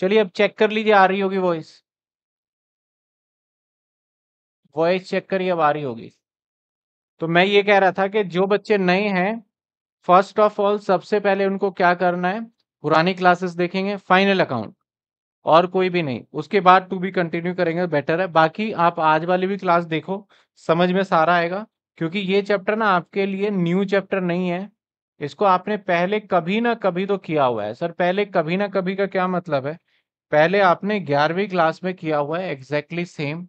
चलिए अब चेक कर लीजिए आ रही होगी वॉइस वॉइस चेक करिए अब आ रही होगी तो मैं ये कह रहा था कि जो बच्चे नए हैं फर्स्ट ऑफ ऑल सबसे पहले उनको क्या करना है पुरानी क्लासेस देखेंगे फाइनल अकाउंट और कोई भी नहीं उसके बाद टू भी कंटिन्यू करेंगे बेटर है बाकी आप आज वाली भी क्लास देखो समझ में सारा आएगा क्योंकि ये चैप्टर ना आपके लिए न्यू चैप्टर नहीं है इसको आपने पहले कभी ना कभी तो किया हुआ है सर पहले कभी ना कभी का क्या मतलब है पहले आपने ग्यारहवीं क्लास में किया हुआ है एग्जैक्टली सेम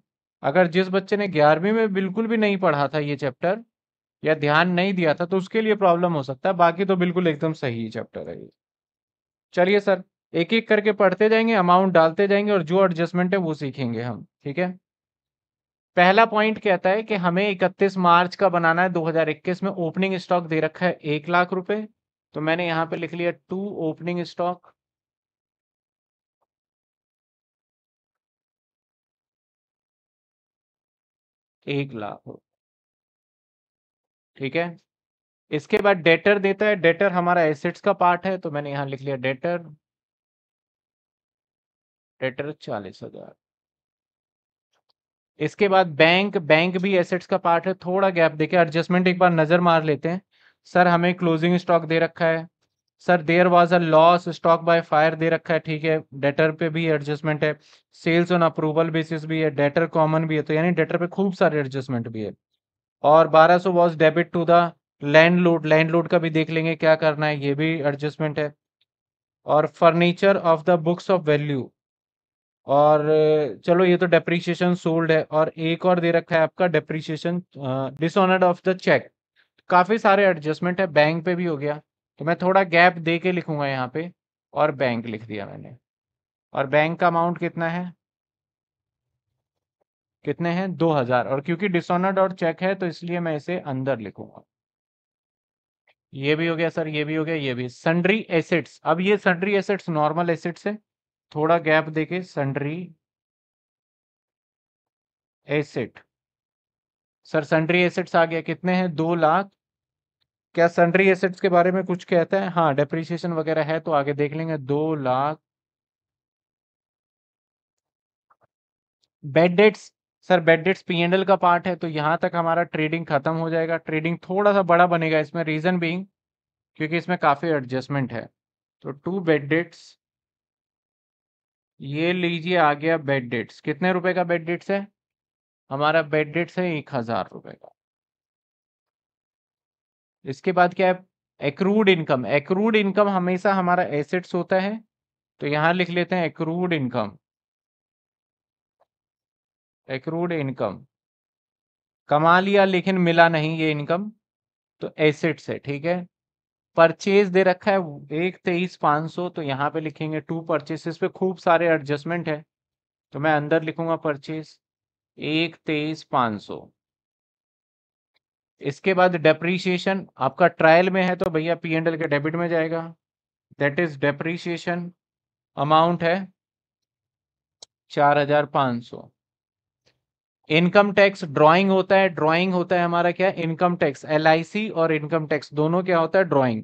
अगर जिस बच्चे ने ग्यारहवीं में बिल्कुल भी नहीं पढ़ा था ये चैप्टर या ध्यान नहीं दिया था तो उसके लिए प्रॉब्लम हो सकता है बाकी तो बिल्कुल एकदम सही चैप्टर है ये चलिए सर एक एक करके पढ़ते जाएंगे अमाउंट डालते जाएंगे और जो एडजस्टमेंट है वो सीखेंगे हम ठीक है पहला पॉइंट कहता है कि हमें 31 मार्च का बनाना है 2021 में ओपनिंग स्टॉक दे रखा है एक लाख रुपए तो मैंने यहां पे लिख लिया टू ओपनिंग स्टॉक एक लाख ठीक है इसके बाद डेटर देता है डेटर हमारा एसेट्स का पार्ट है तो मैंने यहां लिख लिया डेटर डेटर चालीस हजार इसके बाद बैंक बैंक भी एसेट्स का पार्ट है थोड़ा गैप देखे एडजस्टमेंट एक बार नज़र मार लेते हैं सर हमें क्लोजिंग स्टॉक दे रखा है sir there was a loss stock by fire दे रखा है ठीक है डेटर पे भी एडजस्टमेंट है सेल्स ऑन अप्रूवल बेसिस भी है डेटर कॉमन भी है तो यानी डेटर पे खूब सारे एडजस्टमेंट भी है और 1200 सौ was debit to the land load land load का भी देख लेंगे क्या करना है ये भी एडजस्टमेंट है और furniture of the books of value और चलो ये तो डेप्रीशिएशन सोल्ड है और एक और दे रखा है आपका depreciation dishonoured of the cheque काफ़ी सारे एडजस्टमेंट है बैंक पे भी हो गया तो मैं थोड़ा गैप दे के लिखूंगा यहाँ पे और बैंक लिख दिया मैंने और बैंक का अमाउंट कितना है कितने हैं दो हजार और क्योंकि डिसऑनर्ड और चेक है तो इसलिए मैं इसे अंदर लिखूंगा ये भी हो गया सर ये भी हो गया ये भी सन्ड्री एसेट्स अब ये सन्ड्री एसेट्स नॉर्मल एसेट्स है थोड़ा गैप देके sundry asset sir sundry assets आ गया कितने हैं दो लाख क्या सन्ड्री एसेट्स के बारे में कुछ कहता है हाँ डेप्रिसिएशन वगैरह है तो आगे देख लेंगे दो lakh bad debts sir bad debts L का पार्ट है तो यहां तक हमारा ट्रेडिंग खत्म हो जाएगा ट्रेडिंग थोड़ा सा बड़ा बनेगा इसमें रीजन बीइंग क्योंकि इसमें काफ़ी एडजस्टमेंट है तो टू बेड डेट्स ये लीजिए आ गया बेड डेट्स कितने रुपए का बेड डेट्स है हमारा बेड डेट्स है एक हजार रुपए का इसके बाद क्या है एक्रूड इनकम एक्रूड इनकम हमेशा हमारा एसेट्स होता है तो यहां लिख लेते हैं एक्रूड इनकम एक्रूड इनकम कमा लिया लेकिन मिला नहीं ये इनकम तो एसेट्स है ठीक है परचेज दे रखा है एक तेईस पाँच सौ तो यहाँ पे लिखेंगे टू इस पर खूब सारे एडजस्टमेंट है तो मैं अंदर लिखूंगा परचेज एक तेईस पाँच सौ इसके बाद डेप्रीशिएशन आपका ट्रायल में है तो भैया पी एंड एल के डेबिट में जाएगा दैट इज डेप्रीशिएशन अमाउंट है चार हजार पाँच सौ इनकम टैक्स ड्राइंग होता है ड्राइंग होता है हमारा क्या इनकम टैक्स एल और इनकम टैक्स दोनों क्या होता है ड्राइंग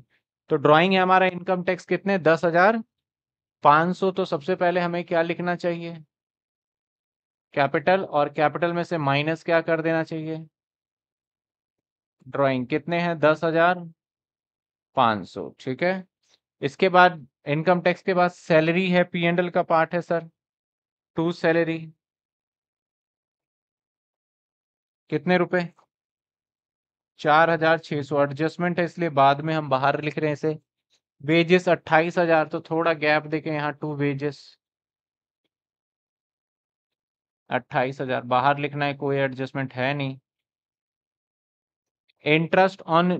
तो ड्राइंग है हमारा इनकम टैक्स कितने दस हजार पांच सौ तो सबसे पहले हमें क्या लिखना चाहिए कैपिटल और कैपिटल में से माइनस क्या कर देना चाहिए ड्राइंग कितने हैं दस हजार पांच सौ ठीक है इसके बाद इनकम टैक्स के बाद सैलरी है पी एंड एल का पार्ट है सर टू सैलरी कितने रुपए चार हजार छह सौ एडजस्टमेंट है इसलिए बाद में हम बाहर लिख रहे हैं इसे वेजेस अट्ठाईस हजार तो थोड़ा गैप देखें यहाँ टू वेजेस अट्ठाईस हजार बाहर लिखना है कोई एडजस्टमेंट है नहीं interest on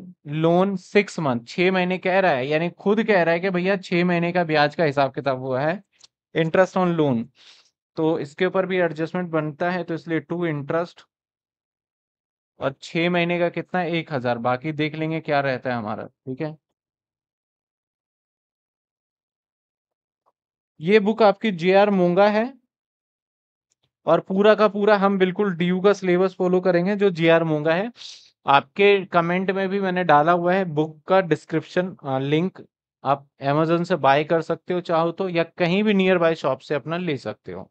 loan six month छह महीने कह रहा है यानी खुद कह रहा है कि भैया छह महीने का ब्याज का हिसाब किताब हुआ है इंटरेस्ट ऑन लोन तो इसके ऊपर भी एडजस्टमेंट बनता है तो इसलिए टू इंटरेस्ट और छह महीने का कितना एक हजार बाकी देख लेंगे क्या रहता है हमारा ठीक है ये बुक आपकी जे आर मोंगा है और पूरा का पूरा हम बिल्कुल डी का सिलेबस फॉलो करेंगे जो जे आर मोंगा है आपके कमेंट में भी मैंने डाला हुआ है बुक का डिस्क्रिप्शन लिंक आप अमेजोन से बाय कर सकते हो चाहो तो या कहीं भी नियर बाय शॉप से अपना ले सकते हो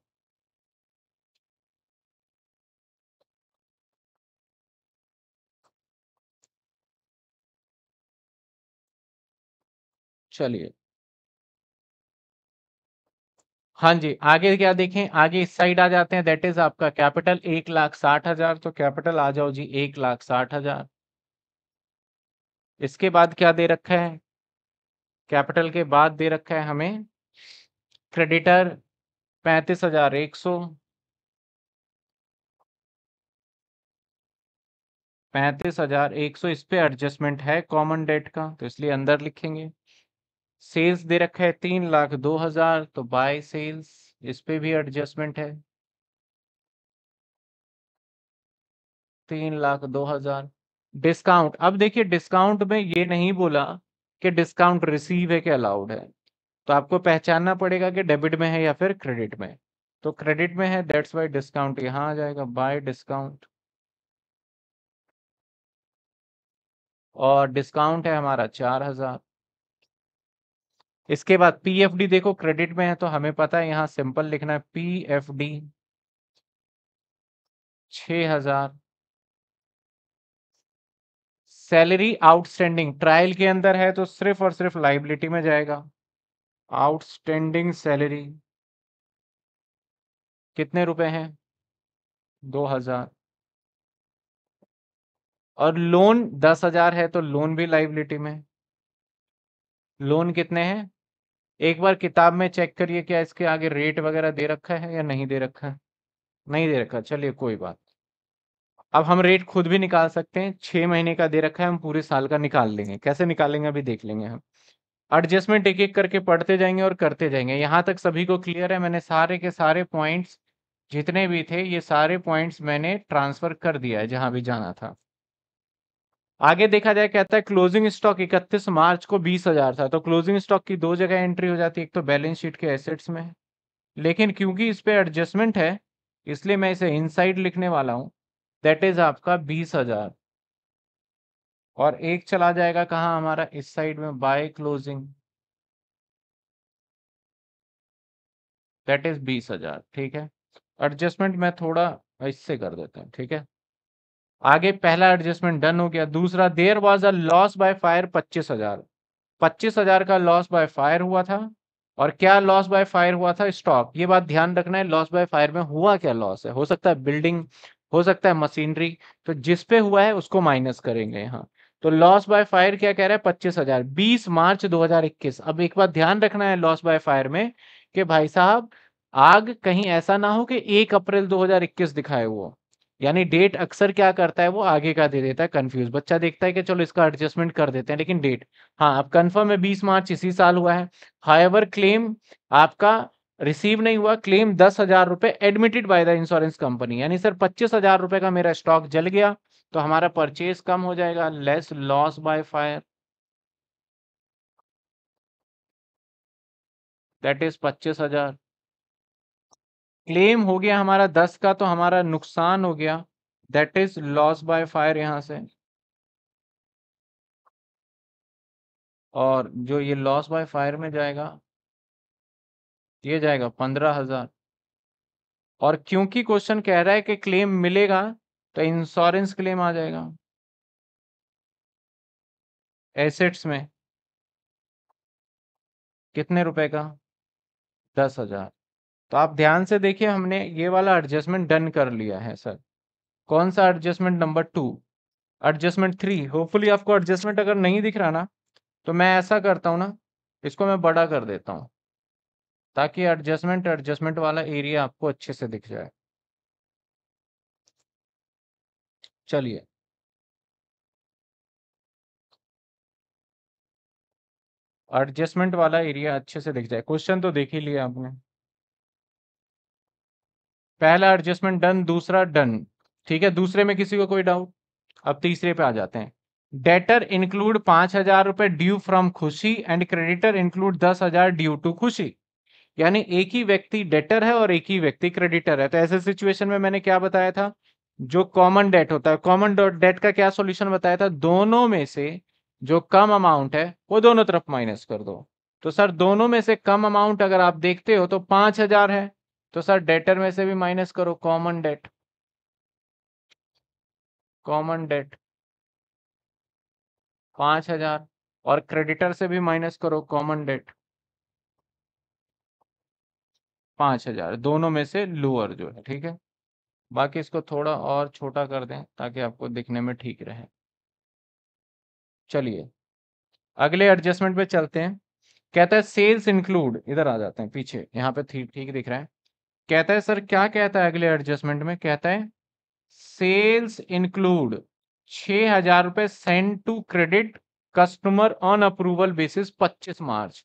चलिए हाँ जी आगे क्या देखें आगे इस साइड आ जाते हैं दैट इज आपका कैपिटल एक लाख साठ हजार तो कैपिटल आ जाओ जी एक लाख साठ हजार इसके बाद क्या दे रखा है कैपिटल के बाद दे रखा है हमें क्रेडिटर पैंतीस हजार एक सौ पैंतीस हजार एक सौ इस पे एडजस्टमेंट है कॉमन डेट का तो इसलिए अंदर लिखेंगे सेल्स दे रखा है तीन लाख दो हजार तो बाय सेल्स इस पे भी एडजस्टमेंट है तीन लाख दो हजार डिस्काउंट अब देखिए डिस्काउंट में ये नहीं बोला कि डिस्काउंट रिसीव है कि अलाउड है तो आपको पहचानना पड़ेगा कि डेबिट में है या फिर क्रेडिट में तो क्रेडिट में है दैट्स वाई डिस्काउंट यहाँ आ जाएगा बाय डिस्काउंट और डिस्काउंट है हमारा चार हजार इसके बाद पीएफडी देखो क्रेडिट में है तो हमें पता है यहां सिंपल लिखना है P F D salary outstanding trial के अंदर है तो सिर्फ और सिर्फ लाइबिलिटी में जाएगा आउटस्टैंडिंग सैलरी कितने रुपए हैं दो हजार और लोन दस हजार है तो लोन भी लाइबिलिटी में लोन कितने हैं एक बार किताब में चेक करिए क्या इसके आगे रेट वगैरह दे रखा है या नहीं दे रखा है नहीं दे रखा चलिए कोई बात अब हम रेट खुद भी निकाल सकते हैं छः महीने का दे रखा है हम पूरे साल का निकाल लेंगे कैसे निकालेंगे अभी देख लेंगे हम एडजस्टमेंट एक एक करके पढ़ते जाएंगे और करते जाएंगे यहाँ तक सभी को क्लियर है मैंने सारे के सारे पॉइंट्स जितने भी थे ये सारे पॉइंट्स मैंने ट्रांसफ़र कर दिया है जहाँ भी जाना था आगे देखा जाए कहता है क्लोजिंग स्टॉक 31 मार्च को 20000 था तो क्लोजिंग स्टॉक की दो जगह एंट्री हो जाती है एक तो बैलेंस शीट के एसेट्स में लेकिन क्योंकि इस पर एडजस्टमेंट है इसलिए मैं इसे इनसाइड लिखने वाला हूँ दैट इज आपका बीस हजार और एक चला जाएगा कहाँ हमारा इस साइड में बाय क्लोजिंग दैट इज बीस हजार ठीक है एडजस्टमेंट मैं थोड़ा इससे कर देता हूँ ठीक है आगे पहला एडजस्टमेंट डन हो गया दूसरा there was a loss by fire पच्चीस हजार पच्चीस हजार का लॉस बाय फायर हुआ था और क्या लॉस बाय फायर हुआ था स्टॉक ये बात ध्यान रखना है लॉस बाय फायर में हुआ क्या लॉस है हो सकता है बिल्डिंग हो सकता है मशीनरी तो जिस पे हुआ है उसको माइनस करेंगे यहाँ तो लॉस बाय फायर क्या कह रहा है पच्चीस हजार बीस मार्च 2021 अब एक बात ध्यान रखना है लॉस बाय फायर में कि भाई साहब आग कहीं ऐसा ना हो कि एक अप्रैल 2021 दिखाए हुआ यानी डेट अक्सर क्या करता है वो आगे का दे देता है कंफ्यूज बच्चा देखता है कि चलो इसका एडजस्टमेंट कर देते हैं लेकिन डेट हाँ अब कंफर्म है बीस मार्च इसी साल हुआ है हाईवर क्लेम आपका रिसीव नहीं हुआ क्लेम दस हजार रुपए admitted by the insurance company यानी सर पच्चीस हजार रुपए का मेरा स्टॉक जल गया तो हमारा परचेज कम हो जाएगा less loss by fire that is पच्चीस हजार क्लेम हो गया हमारा दस का तो हमारा नुकसान हो गया that is loss by fire यहां से और जो ये लॉस बाय फायर में जाएगा ये जाएगा पंद्रह हजार और क्योंकि क्वेश्चन कह रहा है कि क्लेम मिलेगा तो इंश्योरेंस क्लेम आ जाएगा एसेट्स में कितने रुपए का दस हजार तो आप ध्यान से देखिए हमने ये वाला एडजस्टमेंट डन कर लिया है सर कौन सा adjustment number two adjustment three hopefully आपको एडजस्टमेंट अगर नहीं दिख रहा ना तो मैं ऐसा करता हूँ ना इसको मैं बड़ा कर देता हूँ ताकि एडजस्टमेंट एडजस्टमेंट वाला एरिया आपको अच्छे से दिख जाए चलिए एडजस्टमेंट वाला एरिया अच्छे से दिख जाए क्वेश्चन तो देख ही लिया आपने पहला एडजस्टमेंट डन दूसरा डन ठीक है दूसरे में किसी को कोई डाउट अब तीसरे पे आ जाते हैं डेटर इंक्लूड पांच हजार रुपए due from Khushi and creditor include दस हजार ड्यू टू खुशी यानी एक ही व्यक्ति डेटर है और एक ही व्यक्ति क्रेडिटर है तो ऐसे सिचुएशन में मैंने क्या बताया था जो कॉमन डेट होता है कॉमन डेट का क्या सोल्यूशन बताया था दोनों में से जो कम अमाउंट है वो दोनों तरफ माइनस कर दो तो सर दोनों में से कम अमाउंट अगर आप देखते हो तो पांच हजार है तो सर डेटर में से भी माइनस करो कॉमन डेट कॉमन डेट पांच हजार और क्रेडिटर से भी माइनस करो कॉमन डेट पांच हजार दोनों में से लोअर जो है ठीक है बाकी इसको थोड़ा और छोटा कर दें ताकि आपको दिखने में ठीक रहे चलिए अगले एडजस्टमेंट पे चलते हैं कहता है सेल्स इंक्लूड इधर आ जाते हैं पीछे यहाँ पे ठीक दिख रहा है कहता है सर क्या कहता है अगले एडजस्टमेंट में कहता है सेल्स इंक्लूड छ हजार रुपए sent to credit customer on approval basis 25 March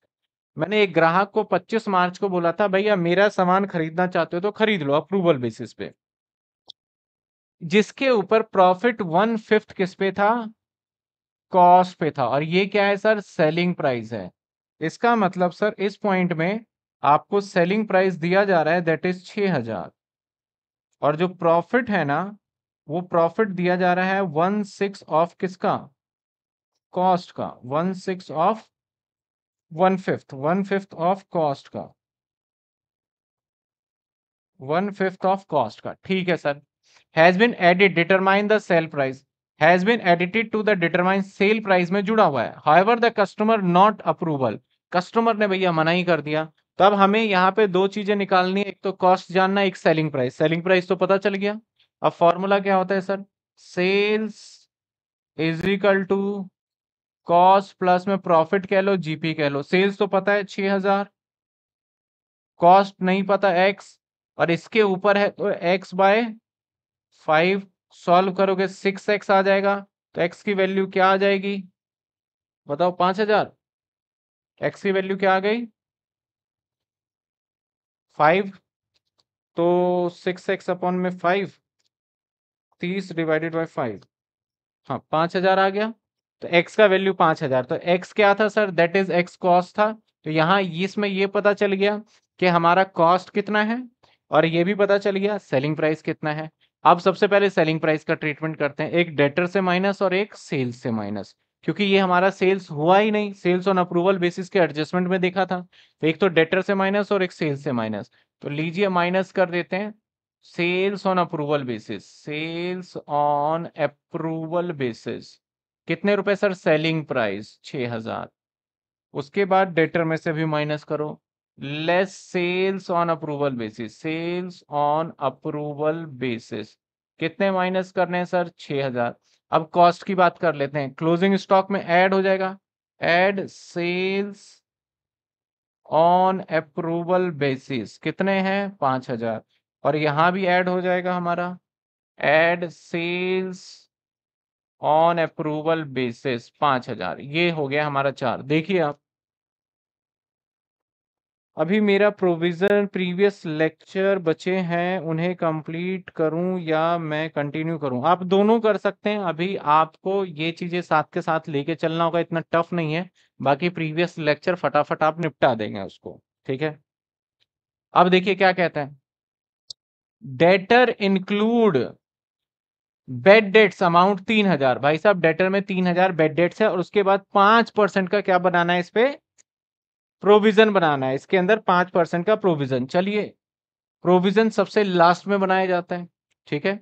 मैंने एक ग्राहक को 25 मार्च को बोला था भैया मेरा सामान खरीदना चाहते हो तो खरीद लो अप्रूवल बेसिस पे जिसके ऊपर प्रॉफिट वन फिफ्थ किस पे था कॉस्ट पे था और ये क्या है सर सेलिंग प्राइस है इसका मतलब सर इस पॉइंट में आपको सेलिंग प्राइस दिया जा रहा है दैट इज छ हजार और जो प्रॉफिट है ना वो प्रॉफिट दिया जा रहा है वन सिक्स ऑफ किसका कॉस्ट का one six of one fifth one fifth of cost का वन फिफ्थ ऑफ कॉस्ट का ठीक है sir has been added determine the sale price has been added to the determine sale price में जुड़ा हुआ है however the customer not approval customer ने भैया मना ही कर दिया तब हमें यहाँ पे दो चीजें निकालनी है एक तो कॉस्ट जानना एक सेलिंग प्राइस सेलिंग प्राइस तो पता चल गया अब फॉर्मूला क्या होता है sir sales is equal to cost plus में प्रॉफिट कह लो जीपी कह लो सेल्स तो पता है छ हजार कॉस्ट नहीं पता एक्स और इसके ऊपर है तो एक्स बाय फाइव सॉल्व करोगे सिक्स एक्स आ जाएगा तो एक्स की वैल्यू क्या आ जाएगी बताओ पांच हजार एक्स की वैल्यू क्या आ गई फाइव तो सिक्स एक्स अपॉन में फाइव तीस डिवाइडेड बाई फाइव हाँ पांच हजार आ गया तो एक्स का वैल्यू पांच हजार तो एक्स क्या था sir that is x cost था तो यहाँ इसमें ये पता चल गया कि हमारा कॉस्ट कितना है और ये भी पता चल गया सेलिंग प्राइस कितना है अब सबसे पहले सेलिंग प्राइस का ट्रीटमेंट करते हैं एक डेटर से माइनस और एक सेल्स से माइनस क्योंकि ये हमारा सेल्स हुआ ही नहीं सेल्स ऑन अप्रूवल बेसिस के एडजस्टमेंट में देखा था एक तो डेटर से माइनस और एक सेल्स से माइनस तो लीजिए माइनस कर देते हैं sales on approval basis sales on approval basis कितने रुपए सर सेलिंग प्राइस छ हजार उसके बाद डेटर में से भी माइनस करो less sales on approval basis sales on approval basis कितने माइनस करने हैं सर हजार अब कॉस्ट की बात कर लेते हैं क्लोजिंग स्टॉक में ऐड हो जाएगा add sales on approval basis कितने हैं पांच हजार और यहां भी ऐड हो जाएगा हमारा add sales on approval basis पांच हजार ये हो गया हमारा चार देखिए आप अभी मेरा प्रोविज़न प्रीवियस लेक्चर बचे हैं उन्हें कंप्लीट करूं या मैं कंटिन्यू करूं आप दोनों कर सकते हैं अभी आपको ये चीज़ें साथ के साथ लेके चलना होगा इतना टफ नहीं है बाकी प्रीवियस लेक्चर फटाफट आप निपटा देंगे उसको ठीक है अब देखिए क्या कहते हैं debtor include bad debts amount तीन हजार भाई साहब डेटर में तीन हजार बेड डेट्स है और उसके बाद पांच परसेंट का क्या बनाना है इस पे प्रोविजन बनाना है इसके अंदर पांच परसेंट का प्रोविजन चलिए प्रोविजन सबसे लास्ट में बनाया जाता है ठीक है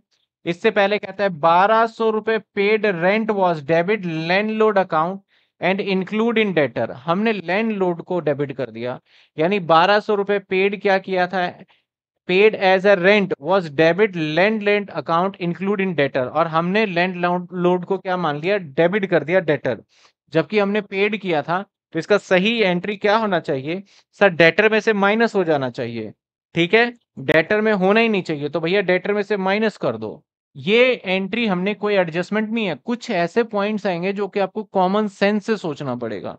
इससे पहले कहता है बारह सौ रुपए paid rent was debit landlord account and include in debtor हमने लैंड लोड को डेबिट कर दिया यानी बारह सौ रुपए पेड क्या किया था paid as a rent was debit land land account include in debtor और हमने लैंड लोड को क्या मान लिया डेबिट कर दिया डेटर जबकि हमने पेड किया था तो इसका सही एंट्री क्या होना चाहिए सर डेटर में से माइनस हो जाना चाहिए ठीक है डेटर में होना ही नहीं चाहिए तो भैया डेटर में से माइनस कर दो ये एंट्री हमने कोई एडजस्टमेंट नहीं है कुछ ऐसे पॉइंट्स आएंगे जो कि आपको कॉमन सेंस से सोचना पड़ेगा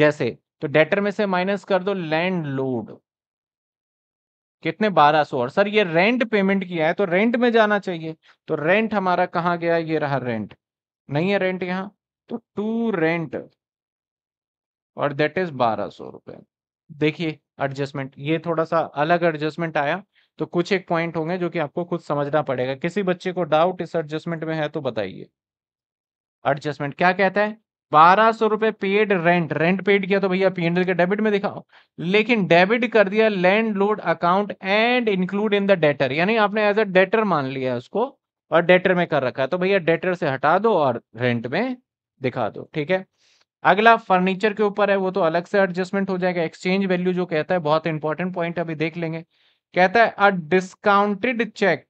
जैसे तो डेटर में से माइनस कर दो लैंड लोड कितने 1200 और सर ये रेंट पेमेंट किया है तो रेंट में जाना चाहिए तो रेंट हमारा कहाँ गया ये रहा रेंट नहीं है रेंट यहाँ तो टू रेंट और देट इज बारह सौ रुपए देखिए एडजस्टमेंट ये थोड़ा सा अलग एडजस्टमेंट आया तो कुछ एक पॉइंट होंगे जो कि आपको खुद समझना पड़ेगा किसी बच्चे को डाउट इस एडजस्टमेंट में है तो बताइए एडजस्टमेंट क्या कहता है बारह सौ रुपए पेड रेंट रेंट पेड किया तो भैया पीएनएल के डेबिट में दिखाओ लेकिन डेबिट कर दिया landlord account and include in the debtor यानी आपने एज अ डेटर मान लिया उसको और डेटर में कर रखा है तो भैया डेटर से हटा दो और रेंट में दिखा दो ठीक है अगला फर्नीचर के ऊपर है वो तो अलग से एडजस्टमेंट हो जाएगा एक्सचेंज वैल्यू जो कहता है बहुत इंपॉर्टेंट पॉइंट अभी देख लेंगे कहता है अ डिस्काउंटेड चेक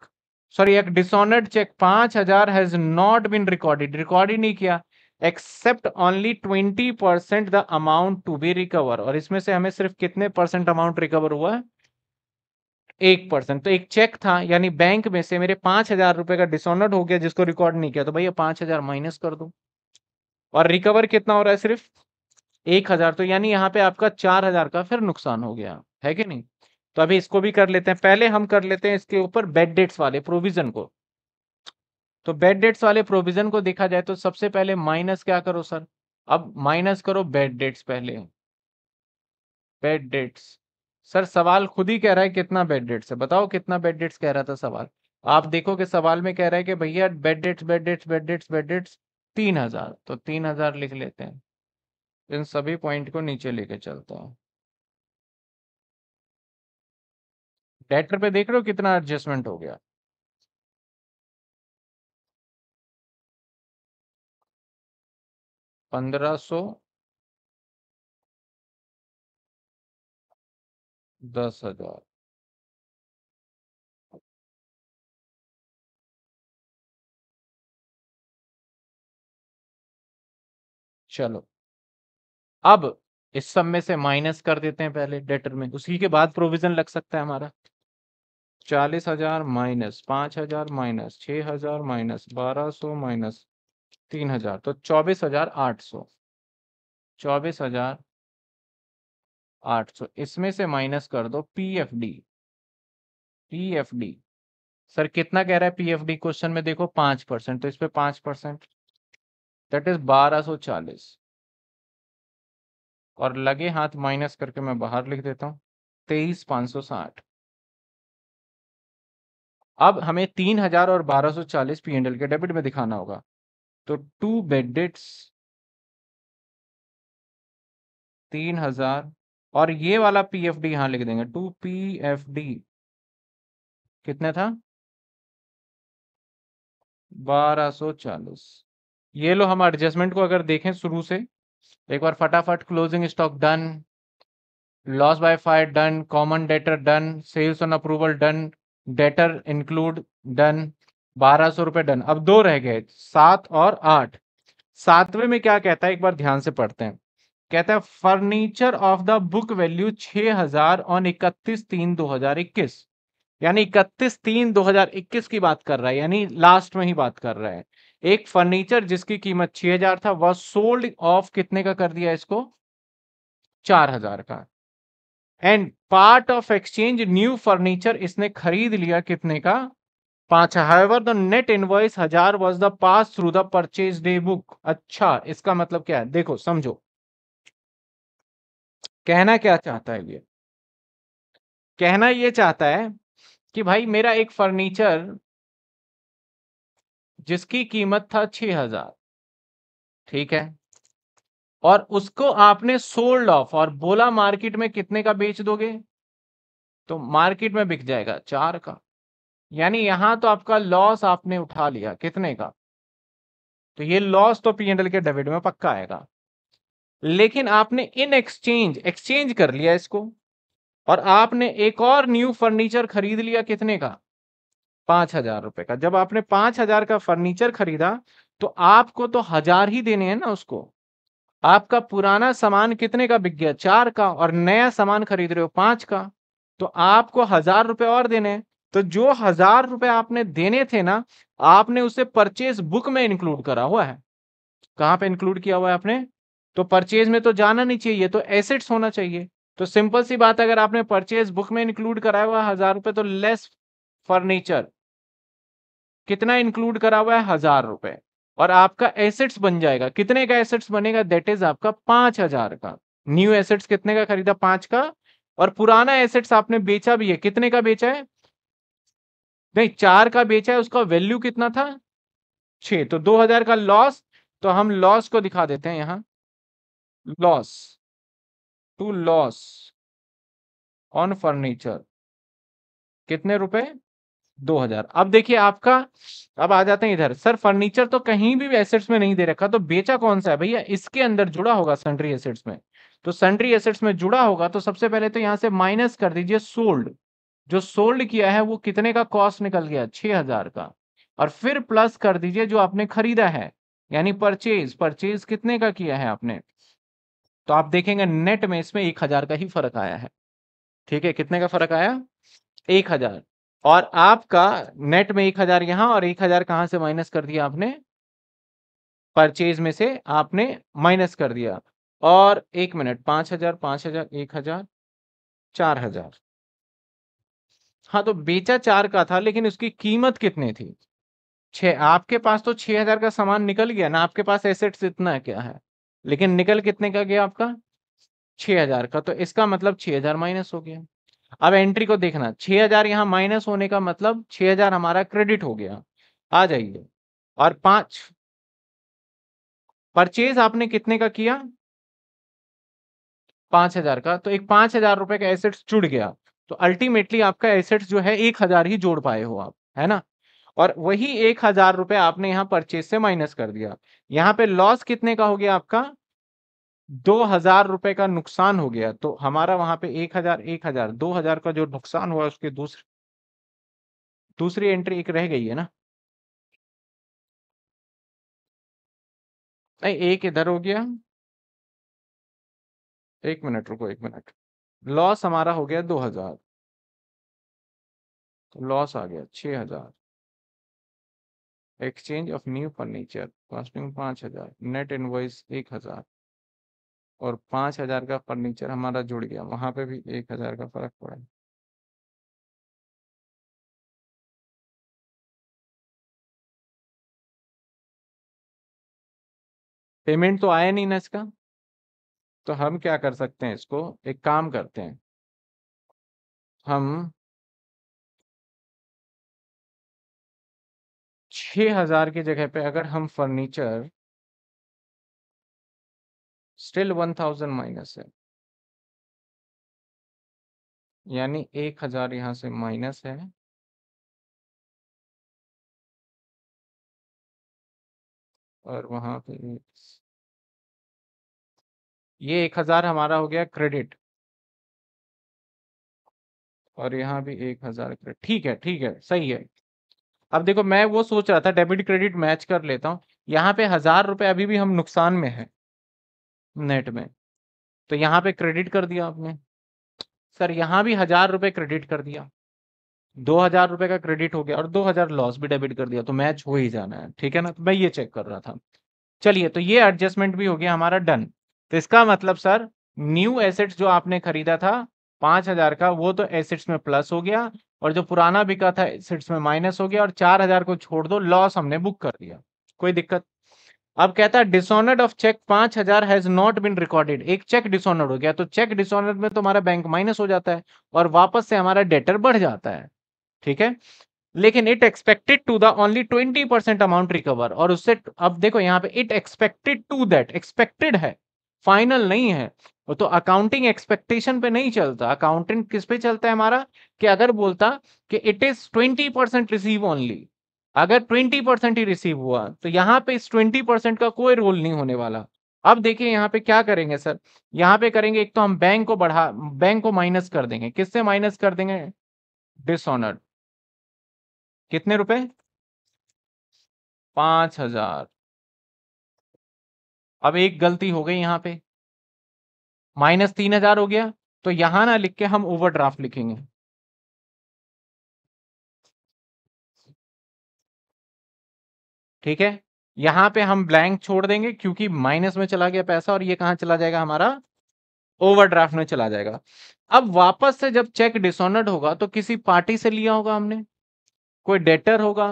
सॉरी एक डिसऑनर्ड चेक पांच हजार has not been recorded record ही नहीं किया except only twenty percent the amount to be recover और इसमें से हमें सिर्फ कितने परसेंट अमाउंट रिकवर हुआ है एक परसेंट तो एक चेक था यानी बैंक में से मेरे पांच हजार रुपए का डिसऑनर्ड हो गया जिसको रिकॉर्ड नहीं किया तो भैया पांच हजार माइनस कर दो और रिकवर कितना हो रहा है सिर्फ एक हजार तो यानी यहाँ पे आपका चार हजार का फिर नुकसान हो गया है कि नहीं तो अभी इसको भी कर लेते हैं पहले हम कर लेते हैं इसके ऊपर बेड डेट्स वाले प्रोविजन को तो बेड डेट्स वाले प्रोविजन को देखा जाए तो सबसे पहले माइनस क्या करो सर अब माइनस करो बेड डेट्स पहले बेड डेट्स सर सवाल खुद ही कह रहा है कितना बेड डेट्स है बताओ कितना बेड डेट्स कह रहा था सवाल आप देखो कि सवाल में कह रहा है कि भैया bad debts bad debts bad debts bad debts तीन हजार तो तीन हजार लिख लेते हैं इन सभी पॉइंट को नीचे लेके चलता हैं डेटर पे देख रहे हो कितना एडजस्टमेंट हो गया पंद्रह सो दस हजार चलो अब इस सब में से माइनस कर देते हैं पहले डेटर में उसी के बाद प्रोविजन लग सकता है हमारा चालीस हजार माइनस पांच हजार माइनस छ हजार माइनस बारह सो माइनस तीन हजार तो चौबीस हजार आठ सौ चौबीस हजार आठ सौ इसमें से माइनस कर दो P F D P F D sir कितना कह रहा है पी एफ डी क्वेश्चन में देखो पांच परसेंट तो इस पर पांच परसेंट दैट इज 1240 और लगे हाथ माइनस करके मैं बाहर लिख देता हूं तेईस पांच सौ साठ अब हमें तीन हजार और बारह सौ चालीस पी के डेबिट में दिखाना होगा तो टू बेडिट्स तीन हजार और ये वाला पी एफ डी यहां लिख देंगे टू पी एफ डी कितने था बारह सौ चालीस ये लो हम एडजस्टमेंट को अगर देखें शुरू से एक बार फटाफट closing stock done loss by five done common debtor done sales on approval done debtor include done बारह सौ रुपये डन अब दो रह गए सात और आठ सातवें में क्या कहता है एक बार ध्यान से पढ़ते हैं कहता है furniture of the book value छ हजार ऑन इकतीस तीन दो हजार इक्कीस यानी इकतीस तीन दो हजार इक्कीस की बात कर रहा है यानी लास्ट में ही बात कर रहा है एक फर्नीचर जिसकी कीमत छह हजार था वह सोल्ड ऑफ कितने का कर दिया इसको चार हजार का and part of exchange new furniture इसने खरीद लिया कितने का पांच हाईवर द नेट इनवॉइस हजार was the pass through the purchase day book अच्छा इसका मतलब क्या है देखो समझो कहना क्या चाहता है ये कहना ये चाहता है कि भाई मेरा एक फर्नीचर जिसकी कीमत था छ हजार ठीक है और उसको आपने सोल्ड ऑफ और बोला मार्केट में कितने का बेच दोगे तो मार्केट में बिक जाएगा चार का यानी यहां तो आपका लॉस आपने उठा लिया कितने का तो ये लॉस तो पी के डेबिट में पक्का आएगा लेकिन आपने इन एक्सचेंज एक्सचेंज कर लिया इसको और आपने एक और न्यू फर्नीचर खरीद लिया कितने का पांच हजार रुपए का जब आपने पांच हजार का फर्नीचर खरीदा तो आपको तो हजार ही देने हैं ना उसको आपका पुराना सामान कितने का बिक गया चार का और नया सामान खरीद रहे हो पांच का तो आपको हजार रुपए और देने तो जो हजार रुपए आपने देने थे ना आपने उसे परचेज बुक में इंक्लूड करा हुआ है कहाँ पे इंक्लूड किया हुआ है आपने तो परचेज में तो जाना नहीं चाहिए तो एसेट्स होना चाहिए तो सिंपल सी बात अगर आपने परचेज बुक में इंक्लूड कराया हुआ हजार रुपए तो लेस फर्नीचर कितना इंक्लूड करा हुआ है हजार रुपए और आपका एसेट्स बन जाएगा कितने का एसेट्स बनेगा दैट इज आपका पांच हजार का न्यू एसेट्स कितने का खरीदा पांच का और पुराना एसेट्स आपने बेचा भी है कितने का बेचा है नहीं चार का बेचा है उसका वैल्यू कितना था छ तो दो हजार का लॉस तो हम लॉस को दिखा देते हैं यहां loss to loss on furniture कितने रुपए दो हजार अब देखिए आपका अब आ जाते हैं इधर सर फर्नीचर तो कहीं भी एसेट्स में नहीं दे रखा तो बेचा कौन सा है भैया इसके अंदर जुड़ा होगा सन्ड्री एसेट्स में तो सन्ड्री एसेट्स में जुड़ा होगा तो सबसे पहले तो यहाँ से माइनस कर दीजिए सोल्ड जो सोल्ड किया है वो कितने का कॉस्ट निकल गया छह हजार का और फिर प्लस कर दीजिए जो आपने खरीदा है यानी परचेज परचेज कितने का किया है आपने तो आप देखेंगे नेट में इसमें एक हजार का ही फर्क आया है ठीक है कितने का फर्क आया एक हजार और आपका नेट में एक हजार यहां और एक हजार कहां से माइनस कर दिया आपने परचेज में से आपने माइनस कर दिया और एक मिनट पांच हजार पांच हजार एक हजार चार हजार हाँ तो बेचा चार का था लेकिन उसकी कीमत कितनी थी छः आपके पास तो छह हजार का सामान निकल गया ना आपके पास एसेट्स इतना क्या है लेकिन निकल कितने का गया आपका छह हजार का तो इसका मतलब छह हजार माइनस हो गया अब एंट्री को देखना 6000 हजार यहाँ माइनस होने का मतलब 6000 हमारा क्रेडिट हो गया आ जाइए और पांच परचेज आपने कितने का किया पांच हजार का तो एक पांच हजार रुपए का एसेट्स जुड़ गया तो अल्टीमेटली आपका एसेट्स जो है एक हजार ही जोड़ पाए हो आप है ना और वही एक हजार रुपए आपने यहाँ परचेज से माइनस कर दिया यहाँ पे लॉस कितने का हो गया आपका दो हजार रुपए का नुकसान हो गया तो हमारा वहां पे एक हजार एक हजार दो हजार का जो नुकसान हुआ उसके दूसरे दूसरी एंट्री एक रह गई है ना नहीं एक इधर हो गया एक मिनट रुको एक मिनट लॉस हमारा हो गया दो हजार तो लॉस आ गया छ हजार exchange of new furniture costing पांच हजार नेट इनवॉइस एक हजार और पांच हजार का फर्नीचर हमारा जुड़ गया वहां पे भी एक हजार का फर्क पड़ा है पेमेंट तो आया नहीं ना इसका तो हम क्या कर सकते हैं इसको एक काम करते हैं हम छ हजार की जगह पे अगर हम furniture still one thousand minus है यानी एक हजार यहां से माइनस है और वहां पे ये एक हजार हमारा हो गया क्रेडिट और यहाँ भी एक हजार क्रेडिट ठीक है ठीक है सही है अब देखो मैं वो सोच रहा था डेबिट क्रेडिट मैच कर लेता हूँ यहाँ पे हजार रुपए अभी भी हम नुकसान में है नेट में तो यहाँ पे क्रेडिट कर दिया आपने सर यहाँ भी हजार रुपये क्रेडिट कर दिया दो हजार रुपये का क्रेडिट हो गया और दो हजार लॉस भी डेबिट कर दिया तो मैच हो ही जाना है ठीक है ना तो मैं ये चेक कर रहा था चलिए तो ये एडजस्टमेंट भी हो गया हमारा डन तो इसका मतलब सर न्यू एसेट्स जो आपने खरीदा था पांच हजार का वो तो एसेट्स में प्लस हो गया और जो पुराना बिका था एसेट्स में माइनस हो गया और चार हजार को छोड़ दो लॉस हमने बुक कर दिया कोई दिक्कत अब कहता है डिसऑनर्ड ऑफ चेक पांच हजार हैज नॉट बिन रिकॉर्डेड एक चेक डिसऑनर्ड हो गया तो चेक डिसऑनर्ड में तो हमारा बैंक माइनस हो जाता है और वापस से हमारा डेटर बढ़ जाता है ठीक है लेकिन it expected to the only twenty percent amount recover और उससे अब देखो यहाँ पे it expected to that expected है फाइनल नहीं है तो अकाउंटिंग एक्सपेक्टेशन पे नहीं चलता अकाउंटेंट किस पे चलता है हमारा कि अगर बोलता कि it is twenty percent receive only अगर ट्वेंटी परसेंट ही रिसीव हुआ तो यहाँ पे इस ट्वेंटी परसेंट का कोई रोल नहीं होने वाला अब देखिए यहाँ पे क्या करेंगे सर यहाँ पे करेंगे एक तो हम बैंक को बढ़ा बैंक को माइनस कर देंगे किससे माइनस कर देंगे डिसऑनर कितने रुपए पांच हजार अब एक गलती हो गई यहाँ पे माइनस तीन हजार हो गया तो यहां ना लिख के हम ओवरड्राफ्ट लिखेंगे ठीक है यहां पे हम ब्लैंक छोड़ देंगे क्योंकि माइनस में चला गया पैसा और ये कहां चला जाएगा हमारा ओवरड्राफ्ट में चला जाएगा अब वापस से जब चेक डिसऑनर्ड होगा तो किसी पार्टी से लिया होगा हमने कोई डेटर होगा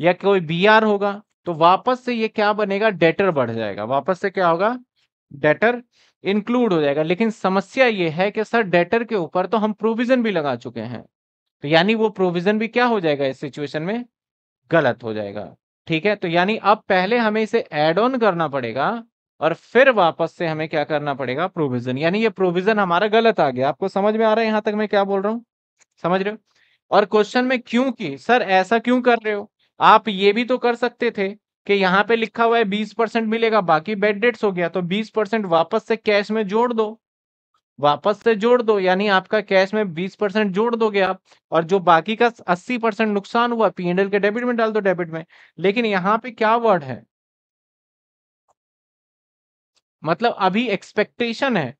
या कोई बी होगा तो वापस से ये क्या बनेगा डेटर बढ़ जाएगा वापस से क्या होगा डेटर इंक्लूड हो जाएगा लेकिन समस्या ये है कि सर डेटर के ऊपर तो हम प्रोविजन भी लगा चुके हैं तो यानी वो प्रोविजन भी क्या हो जाएगा इस सिचुएशन में गलत हो जाएगा ठीक है तो यानी अब पहले हमें इसे एड ऑन करना पड़ेगा और फिर वापस से हमें क्या करना पड़ेगा प्रोविजन यानी ये प्रोविजन हमारा गलत आ गया आपको समझ में आ रहा है यहाँ तक मैं क्या बोल रहा हूँ समझ रहे हो और क्वेश्चन में क्यों की सर ऐसा क्यों कर रहे हो आप ये भी तो कर सकते थे कि यहाँ पे लिखा हुआ है बीस परसेंट मिलेगा बाकी बेड डेट्स हो गया तो बीस परसेंट वापस से कैश में जोड़ दो वापस से जोड़ दो यानी आपका कैश में 20 परसेंट जोड़ दोगे आप और जो बाकी का 80 परसेंट नुकसान हुआ पी एंड एल के डेबिट में डाल दो डेबिट में लेकिन यहाँ पे क्या वर्ड है मतलब अभी एक्सपेक्टेशन है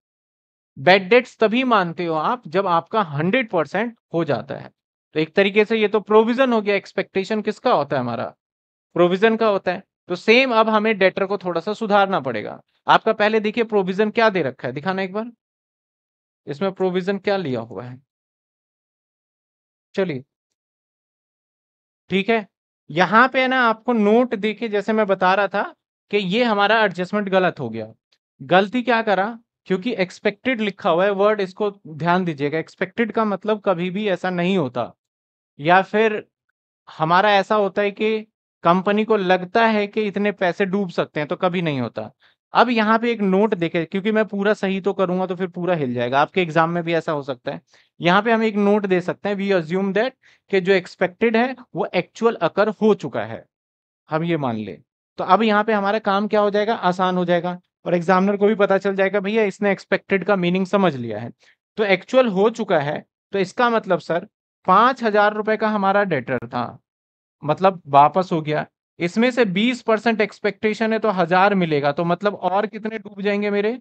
बेड डेट्स तभी मानते हो आप जब आपका हंड्रेड परसेंट हो जाता है तो एक तरीके से ये तो प्रोविजन हो गया एक्सपेक्टेशन किसका होता है हमारा प्रोविजन का होता है तो सेम अब हमें डेटर को थोड़ा सा सुधारना पड़ेगा आपका पहले देखिए प्रोविजन क्या दे रखा है दिखाना एक बार इसमें प्रोविजन क्या लिया हुआ है चलिए ठीक है यहां पे ना आपको नोट देखे जैसे मैं बता रहा था कि ये हमारा एडजस्टमेंट गलत हो गया गलती क्या करा क्योंकि एक्सपेक्टेड लिखा हुआ है वर्ड इसको ध्यान दीजिएगा एक्सपेक्टेड का मतलब कभी भी ऐसा नहीं होता या फिर हमारा ऐसा होता है कि कंपनी को लगता है कि इतने पैसे डूब सकते हैं तो कभी नहीं होता अब यहाँ पे एक नोट देखे क्योंकि मैं पूरा सही तो करूंगा तो फिर पूरा हिल जाएगा आपके एग्जाम में भी ऐसा हो सकता है यहाँ पे हम एक नोट दे सकते हैं वी अज्यूम दैट कि जो एक्सपेक्टेड है वो एक्चुअल अकर हो चुका है हम ये मान ले तो अब यहाँ पे हमारा काम क्या हो जाएगा आसान हो जाएगा और एग्जामिनर को भी पता चल जाएगा भैया इसने एक्सपेक्टेड का मीनिंग समझ लिया है तो एक्चुअल हो चुका है तो इसका मतलब सर पांच हजार रुपए का हमारा डेटर था मतलब वापस हो गया इसमें से 20 परसेंट एक्सपेक्टेशन है तो हजार मिलेगा तो मतलब और कितने डूब जाएंगे मेरे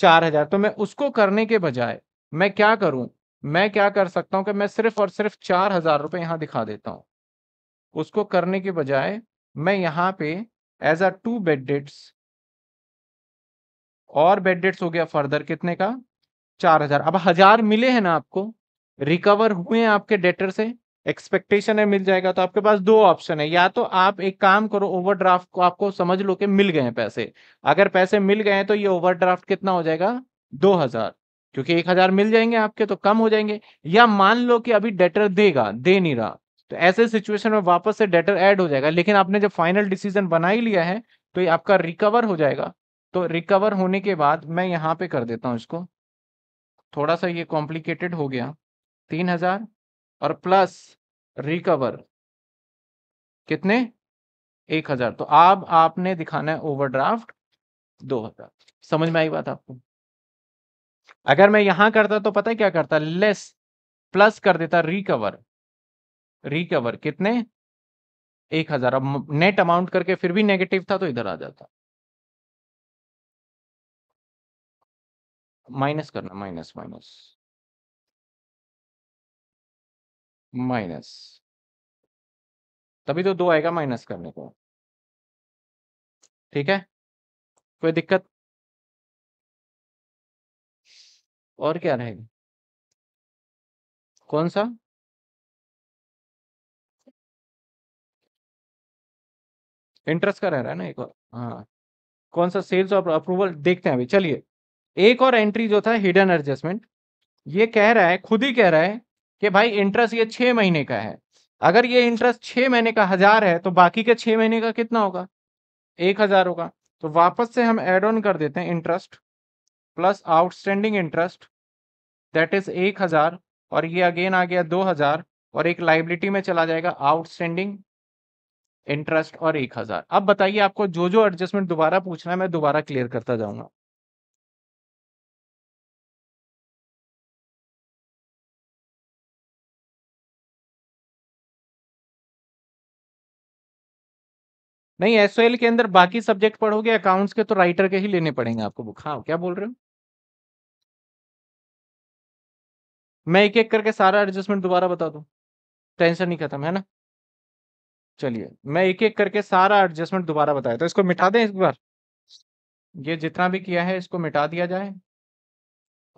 चार हजार तो मैं उसको करने के बजाय मैं क्या करूं मैं क्या कर सकता हूं कि मैं सिर्फ और सिर्फ चार हजार रुपये यहां दिखा देता हूं उसको करने के बजाय मैं यहाँ पे as a to bad debts और बेड डेट्स हो गया फर्दर कितने का चार हजार अब हजार मिले हैं ना आपको रिकवर हुए हैं आपके डेटर से एक्सपेक्टेशन है मिल जाएगा तो आपके पास दो ऑप्शन है या तो आप एक काम करो ओवरड्राफ्ट को आपको समझ लो कि मिल गए हैं पैसे अगर पैसे मिल गए हैं तो ये ओवरड्राफ्ट कितना हो जाएगा दो हजार क्योंकि एक हजार मिल जाएंगे आपके तो कम हो जाएंगे या मान लो कि अभी डेटर देगा दे नहीं रहा तो ऐसे सिचुएशन में वापस से डेटर ऐड हो जाएगा लेकिन आपने जब फाइनल डिसीजन बना ही लिया है तो ये आपका रिकवर हो जाएगा तो रिकवर होने के बाद मैं यहाँ पे कर देता हूँ इसको थोड़ा सा ये कॉम्प्लिकेटेड हो गया तीन हजार और प्लस रिकवर कितने एक हजार तो अब आप आपने दिखाना है ओवरड्राफ्ट दो हजार समझ में आई बात आपको अगर मैं यहां करता तो पता है क्या करता लेस प्लस कर देता रिकवर रिकवर कितने एक हजार अब नेट अमाउंट करके फिर भी नेगेटिव था तो इधर आ जाता माइनस करना माइनस माइनस माइनस तभी तो दो आएगा माइनस करने को ठीक है कोई दिक्कत और क्या रहेगा कौन सा इंटरेस्ट का रह रहा है ना एक और हाँ कौन सा सेल्स और अप्रूवल देखते हैं अभी चलिए एक और एंट्री जो था हिडन एडजस्टमेंट ये कह रहा है खुद ही कह रहा है कि भाई इंटरेस्ट ये छः महीने का है अगर ये इंटरेस्ट छः महीने का हज़ार है तो बाकी के छः महीने का कितना होगा एक हज़ार होगा तो वापस से हम एड ऑन कर देते हैं interest plus outstanding interest that is एक हज़ार और ये अगेन आ गया दो हज़ार और एक लाइबिलिटी में चला जाएगा आउटस्टैंडिंग इंटरेस्ट और एक हज़ार अब बताइए आपको जो जो एडजस्टमेंट दोबारा पूछना है मैं दोबारा क्लियर करता जाऊंगा नहीं एस के अंदर बाकी सब्जेक्ट पढ़ोगे अकाउंट्स के तो राइटर के ही लेने पड़ेंगे आपको बुक हाँ क्या बोल रहे हो मैं एक एक करके सारा एडजस्टमेंट दोबारा बता दू टेंशन नहीं खत्म है ना चलिए मैं एक एक करके सारा एडजस्टमेंट दोबारा बताया तो इसको मिटा दें इस बार ये जितना भी किया है इसको मिटा दिया जाए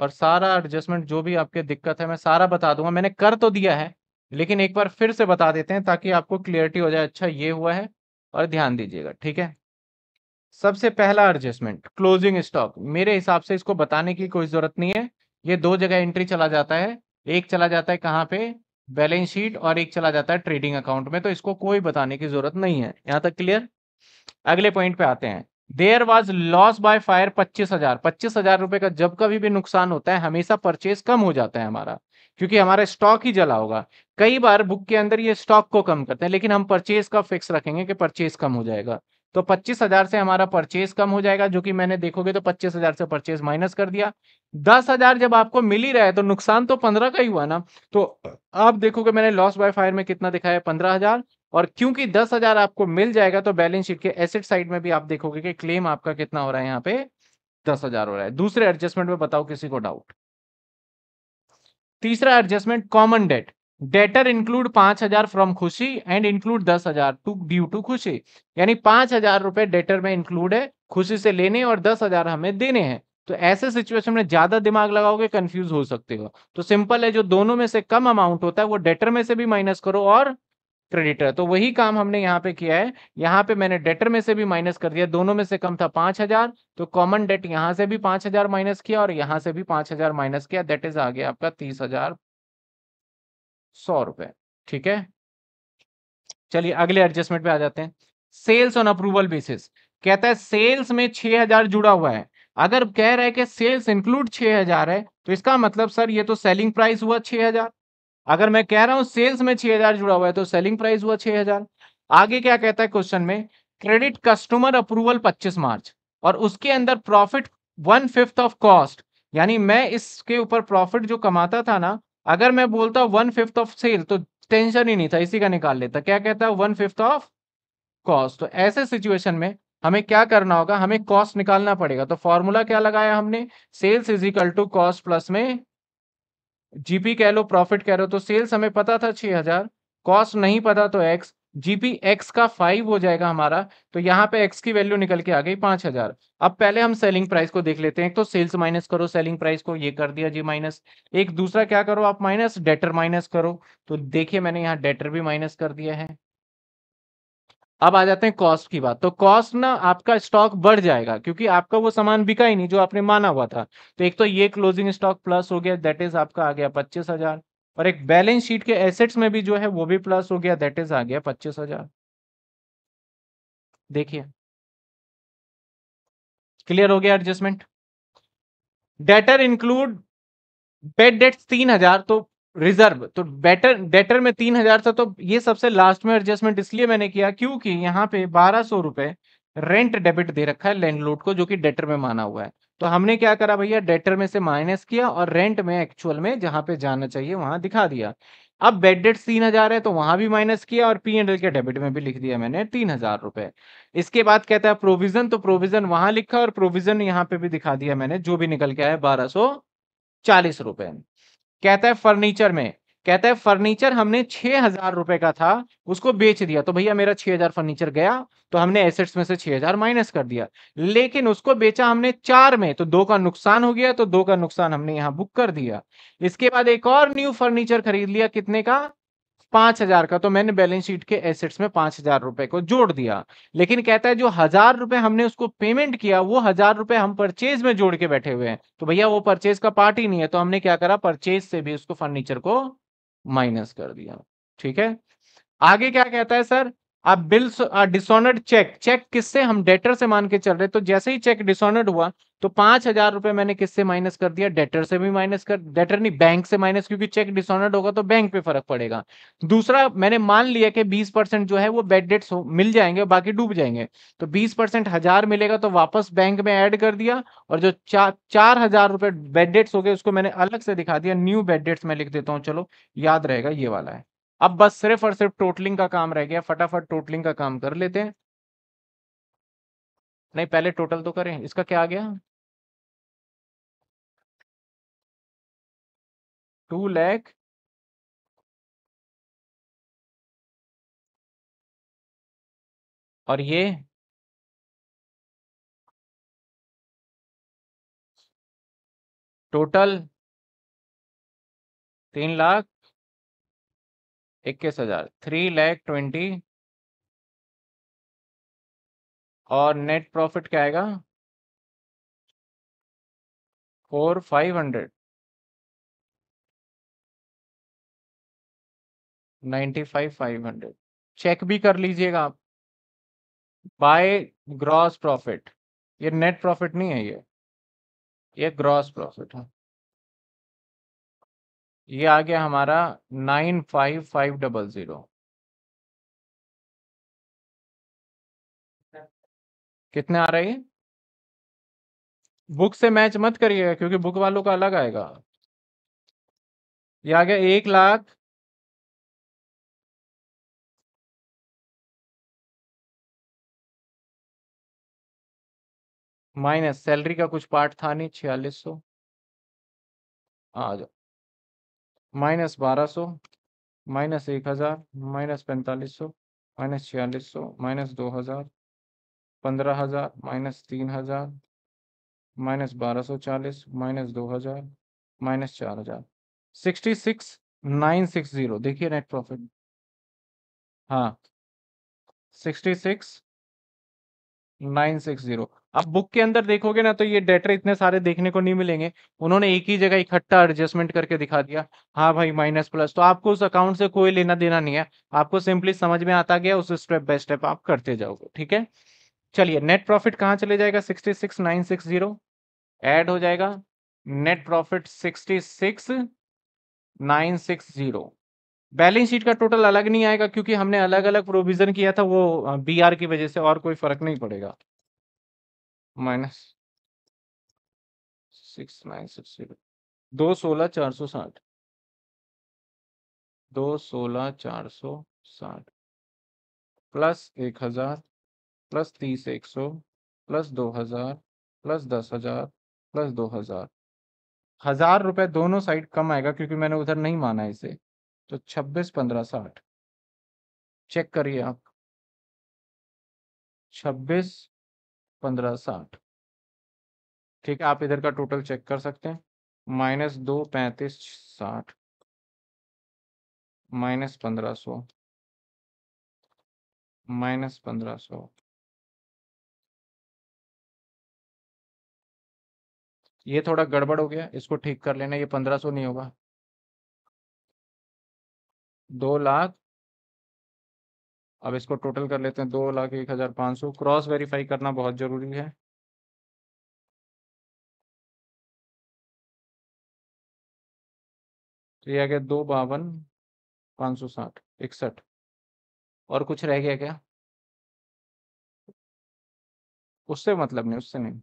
और सारा एडजस्टमेंट जो भी आपके दिक्कत है मैं सारा बता दूंगा मैंने कर तो दिया है लेकिन एक बार फिर से बता देते हैं ताकि आपको क्लियरिटी हो जाए अच्छा ये हुआ है और ध्यान दीजिएगा ठीक है सबसे पहला एडजस्टमेंट क्लोजिंग स्टॉक मेरे हिसाब से इसको बताने की कोई जरूरत नहीं है ये दो जगह एंट्री चला जाता है एक चला जाता है कहाँ पे बैलेंस शीट और एक चला जाता है ट्रेडिंग अकाउंट में तो इसको कोई बताने की जरूरत नहीं है यहाँ तक क्लियर अगले पॉइंट पे आते हैं there was loss by fire पच्चीस हजार पच्चीस हजार रुपए का जब कभी भी नुकसान होता है हमेशा परचेज कम हो जाता है हमारा क्योंकि हमारा स्टॉक ही जला होगा कई बार बुक के अंदर ये स्टॉक को कम करते हैं लेकिन हम परचेज का फिक्स रखेंगे कि परचेज कम हो जाएगा तो पच्चीस हजार से हमारा परचेज कम हो जाएगा जो कि मैंने देखोगे तो पच्चीस हजार से परचेज माइनस कर दिया दस हजार जब आपको मिल ही रहा है तो नुकसान तो पंद्रह का ही हुआ ना तो आप देखोगे मैंने लॉस बाय फायर में कितना दिखाया पंद्रह हजार और क्योंकि दस हजार आपको मिल जाएगा तो बैलेंस शीट के एसेट साइड में भी आप देखोगे कि क्लेम आपका कितना हो रहा है यहाँ पे दस हजार हो रहा है दूसरे एडजस्टमेंट में बताओ किसी को डाउट तीसरा adjustment common debt debtor include पांच हजार फ्रॉम खुशी एंड इंक्लूड दस हजार टू ड्यू टू खुशी यानी पांच हजार रुपए डेटर में इंक्लूड है खुशी से लेने और दस हजार हमें देने हैं तो ऐसे सिचुएशन में ज्यादा दिमाग लगाओगे कंफ्यूज हो सकते हो तो सिंपल है जो दोनों में से कम अमाउंट होता है वो डेटर में से भी माइनस करो और क्रेडिटर तो वही काम हमने यहाँ पे किया है यहाँ पे मैंने डेटर में से भी माइनस कर दिया दोनों में से कम था पांच हजार तो कॉमन डेट यहाँ से भी पांच हजार माइनस किया और यहाँ से भी पांच हजार माइनस किया दैट इज आ गया आपका तीस हजार सौ रुपए ठीक है चलिए अगले एडजस्टमेंट पे आ जाते हैं सेल्स ऑन अप्रूवल बेसिस कहता है सेल्स में छह हजार जुड़ा हुआ है अगर कह रहे हैं कि सेल्स इंक्लूड छह हजार है तो इसका मतलब सर ये तो सेलिंग प्राइस हुआ छह हजार अगर मैं कह रहा हूं सेल्स में छह हजार जुड़ा हुआ है तो सेलिंग प्राइस हुआ छह हजार आगे क्या कहता है क्वेश्चन में क्रेडिट कस्टमर अप्रूवल 25 मार्च और उसके अंदर profit one fifth of cost यानी मैं इसके ऊपर प्रॉफिट जो कमाता था ना अगर मैं बोलता वन फिफ्थ ऑफ सेल तो टेंशन ही नहीं था इसी का निकाल लेता क्या कहता है वन फिफ्थ ऑफ कॉस्ट तो ऐसे सिचुएशन में हमें क्या करना होगा हमें कॉस्ट निकालना पड़ेगा तो फॉर्मूला क्या लगाया हमने sales is equal to cost plus में जीपी कह लो प्रॉफिट कह लो तो सेल्स हमें पता था छह हजार कॉस्ट नहीं पता तो एक्स जीपी एक्स का फाइव हो जाएगा हमारा तो यहाँ पे एक्स की वैल्यू निकल के आ गई पांच हजार अब पहले हम सेलिंग प्राइस को देख लेते हैं तो सेल्स माइनस करो सेलिंग प्राइस को ये कर दिया जी माइनस एक दूसरा क्या करो आप माइनस डेटर माइनस करो तो देखिए मैंने यहाँ डेटर भी माइनस कर दिया है अब आ जाते हैं कॉस्ट की बात तो कॉस्ट ना आपका स्टॉक बढ़ जाएगा क्योंकि आपका वो सामान बिका ही नहीं जो आपने माना हुआ था तो एक तो ये क्लोजिंग स्टॉक प्लस हो गया दैट इज आपका आ गया पच्चीस हजार और एक बैलेंस शीट के एसेट्स में भी जो है वो भी प्लस हो गया दैट इज आ गया पच्चीस हजार देखिए क्लियर हो गया adjustment debtor include bad debt तीन हजार तो रिजर्व तो बेटर डेटर में तीन हजार था तो ये सबसे लास्ट में एडजस्टमेंट इसलिए मैंने किया क्योंकि यहाँ पे बारह सौ रुपए रेंट डेबिट दे रखा है लैंडलॉर्ड को जो कि डेटर में माना हुआ है तो हमने क्या करा भैया डेटर में से माइनस किया और रेंट में एक्चुअल में जहां पे जाना चाहिए वहां दिखा दिया अब बेड डेट तीन हजार है तो वहां भी माइनस किया और पी एंड एल के डेबिट में भी लिख दिया मैंने तीन हजार रुपए इसके बाद कहता है प्रोविजन तो प्रोविजन वहां लिखा और प्रोविजन यहाँ पे भी दिखा दिया मैंने जो भी निकल के आया बारह सो चालीस रुपए कहता है फर्नीचर में कहता है फर्नीचर हमने छह हजार रुपए का था उसको बेच दिया तो भैया मेरा छह हजार फर्नीचर गया तो हमने एसेट्स में से छह हजार माइनस कर दिया लेकिन उसको बेचा हमने चार में तो दो का नुकसान हो गया तो दो का नुकसान हमने यहाँ बुक कर दिया इसके बाद एक और न्यू फर्नीचर खरीद लिया कितने का पांच हजार का तो मैंने बैलेंस शीट के एसेट्स में पांच हजार रुपए को जोड़ दिया लेकिन कहता है जो हजार रुपए हमने उसको पेमेंट किया वो हजार रुपए हम परचेज में जोड़ के बैठे हुए हैं तो भैया वो परचेज का पार्ट ही नहीं है तो हमने क्या करा परचेज से भी उसको फर्नीचर को माइनस कर दिया ठीक है आगे क्या कहता है सर आप बिल्स डिसऑनर्ड चेक चेक किससे हम डेटर से मान के चल रहे तो जैसे ही चेक डिसऑनर्ड हुआ तो पांच हजार रुपए मैंने किससे माइनस कर दिया डेटर से भी माइनस कर डेटर नहीं बैंक से माइनस क्योंकि चेक डिसऑनर्ड होगा तो बैंक पे फर्क पड़ेगा दूसरा मैंने मान लिया कि बीस परसेंट जो है वो बेड डेट्स मिल जाएंगे बाकी डूब जाएंगे तो बीस परसेंट हजार मिलेगा तो वापस बैंक में एड कर दिया और जो चार चार हजार रुपए बेड डेट्स हो गए उसको मैंने अलग से दिखा दिया न्यू बेड डेट्स में लिख देता हूँ चलो याद रहेगा ये वाला है अब बस सिर्फ और सिर्फ टोटलिंग का काम रह गया फटाफट टोटलिंग का काम कर लेते हैं नहीं पहले टोटल तो करें इसका क्या आ गया टू लैख और ये टोटल तीन लाख इक्कीस हजार थ्री लैख ट्वेंटी और नेट प्रॉफिट क्या आएगा four five hundred ninety five five hundred check भी कर लीजिएगा आप बाय ग्रॉस प्रॉफिट ये नेट प्रॉफिट नहीं है ये ये ग्रॉस प्रॉफिट है ये आ गया हमारा nine five five double zero कितने आ रहे हैं बुक से मैच मत करिएगा क्योंकि बुक वालों का अलग आएगा ये आ गया एक लाख माइनस सैलरी का कुछ पार्ट था नहीं छियालीस सौ आ जाओ माइनस बारह सौ माइनस एक हज़ार माइनस पैंतालीस सौ माइनस छियालीस सौ माइनस दो हज़ार पंद्रह हज़ार माइनस तीन हज़ार माइनस बारह सौ चालीस माइनस दो हज़ार माइनस चार हज़ार sixty six nine six zero देखिए नेट प्रॉफिट हाँ sixty six nine six zero आप बुक के अंदर देखोगे ना तो ये डेटर इतने सारे देखने को नहीं मिलेंगे उन्होंने एक ही जगह इकट्ठा एडजस्टमेंट करके दिखा दिया हाँ भाई माइनस प्लस तो आपको उस अकाउंट से कोई लेना देना नहीं है आपको सिंपली समझ में आता गया उस स्टेप बाय स्टेप आप करते जाओगे ठीक है चलिए नेट प्रॉफिट कहाँ चले जाएगा sixty six nine six zero add हो जाएगा net profit sixty six nine six zero balance sheet का टोटल अलग नहीं आएगा क्योंकि हमने अलग अलग प्रोविजन किया था वो बीआर की वजह से और कोई फर्क नहीं पड़ेगा minus six nine six zero दो सोलह चार सौ साठ दो सोलह चार सौ साठ प्लस एक हजार प्लस तीस एक सौ प्लस दो हजार प्लस दस हजार प्लस दो हजार हजार रुपए दोनों साइड कम आएगा क्योंकि मैंने उधर नहीं माना इसे तो छब्बीस पंद्रह साठ चेक करिए आप छब्बीस पंद्रह साठ ठीक है आप इधर का टोटल चेक कर सकते हैं माइनस दो पैंतीस साठ माइनस पंद्रह सौ माइनस पंद्रह सौ ये थोड़ा गड़बड़ हो गया इसको ठीक कर लेना ये पंद्रह सौ नहीं होगा दो लाख अब इसको टोटल कर लेते हैं दो लाख एक हज़ार पाँच सौ क्रॉस वेरीफाई करना बहुत ज़रूरी है तो ये आ गया दो बावन पाँच सौ साठ इकसठ और कुछ रह गया क्या उससे मतलब नहीं उससे नहीं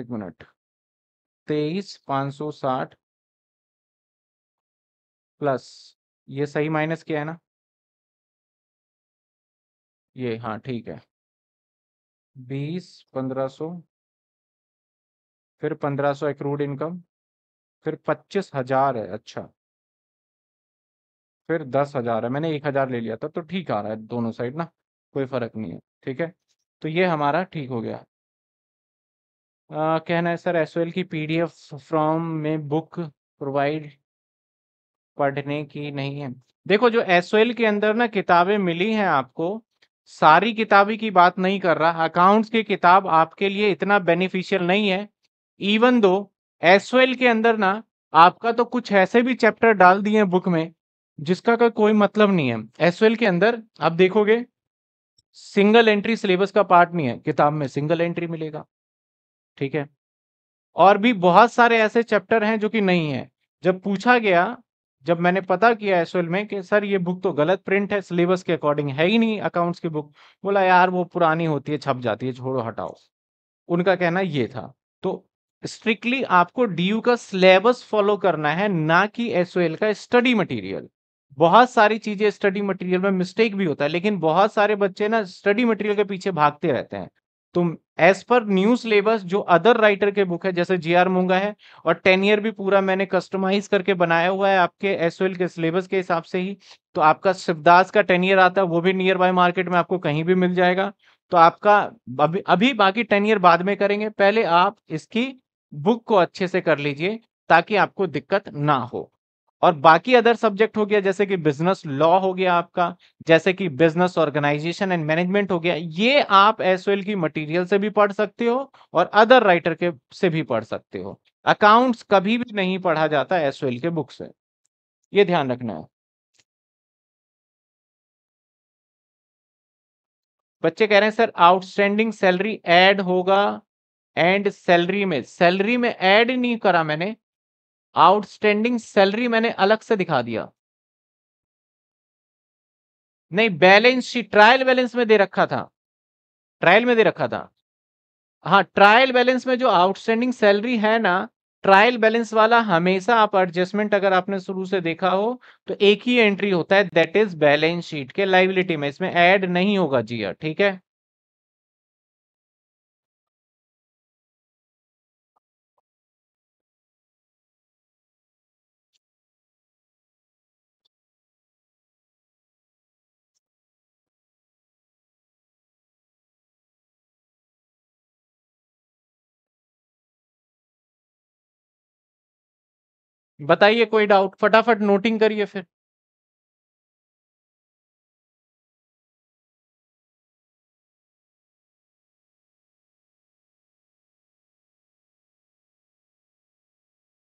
एक मिनट तेईस पाँच सौ साठ प्लस ये सही माइनस क्या है ना ये हाँ ठीक है बीस पंद्रह सो फिर पंद्रह सौ एक्रूड इनकम फिर पच्चीस हजार है अच्छा फिर दस हजार है मैंने एक हजार ले लिया था तो ठीक आ रहा है दोनों साइड ना कोई फर्क नहीं है ठीक है तो ये हमारा ठीक हो गया आ, कहना है सर एस की पीडीएफ फ्रॉम में बुक प्रोवाइड पढ़ने की नहीं है देखो जो एस के अंदर ना किताबें मिली हैं आपको सारी किताबी की बात नहीं कर रहा अकाउंट्स की किताब आपके लिए इतना बेनिफिशियल नहीं है इवन दो एस के अंदर ना आपका तो कुछ ऐसे भी चैप्टर डाल दिए बुक में जिसका का कोई मतलब नहीं है एस के अंदर आप देखोगे सिंगल एंट्री सिलेबस का पार्ट नहीं है किताब में सिंगल एंट्री मिलेगा ठीक है और भी बहुत सारे ऐसे चैप्टर हैं जो कि नहीं है जब पूछा गया जब मैंने पता किया एस में कि सर ये बुक तो गलत प्रिंट है सिलेबस के अकॉर्डिंग है ही नहीं अकाउंट्स की बुक बोला यार वो पुरानी होती है छप जाती है छोड़ो हटाओ उनका कहना ये था तो स्ट्रिक्टली आपको डी का सिलेबस फॉलो करना है ना कि एस का स्टडी मटीरियल बहुत सारी चीजें स्टडी मटेरियल में मिस्टेक भी होता है लेकिन बहुत सारे बच्चे ना स्टडी मटेरियल के पीछे भागते रहते हैं तो एज पर न्यू सिलेबस जो अदर राइटर के बुक है जैसे जी आर मूंगा है और टेन ईयर भी पूरा मैंने कस्टमाइज करके बनाया हुआ है आपके एस के सिलेबस के हिसाब से ही तो आपका शिवदास का टेन ईयर आता है वो भी नियर बाय मार्केट में आपको कहीं भी मिल जाएगा तो आपका अभी अभी बाकी टेन ईयर बाद में करेंगे पहले आप इसकी बुक को अच्छे से कर लीजिए ताकि आपको दिक्कत ना हो और बाकी अदर सब्जेक्ट हो गया जैसे कि बिजनेस लॉ हो गया आपका जैसे कि बिजनेस ऑर्गेनाइजेशन एंड मैनेजमेंट हो गया ये आप एस की मटेरियल से भी पढ़ सकते हो और अदर राइटर के से भी पढ़ सकते हो अकाउंट्स कभी भी नहीं पढ़ा जाता एस के बुक से ये ध्यान रखना है बच्चे कह रहे हैं सर आउटस्टैंडिंग सैलरी ऐड होगा एंड सैलरी में सैलरी में ऐड नहीं करा मैंने आउटस्टैंडिंग सैलरी मैंने अलग से दिखा दिया नहीं बैलेंस शीट ट्रायल बैलेंस में दे रखा था ट्रायल में दे रखा था हाँ ट्रायल बैलेंस में जो आउटस्टैंडिंग सैलरी है ना ट्रायल बैलेंस वाला हमेशा आप एडजस्टमेंट अगर आपने शुरू से देखा हो तो एक ही एंट्री होता है दैट इज बैलेंस शीट के लाइबिलिटी में इसमें ऐड नहीं होगा जी हाँ, ठीक है बताइए कोई डाउट फटाफट नोटिंग करिए फिर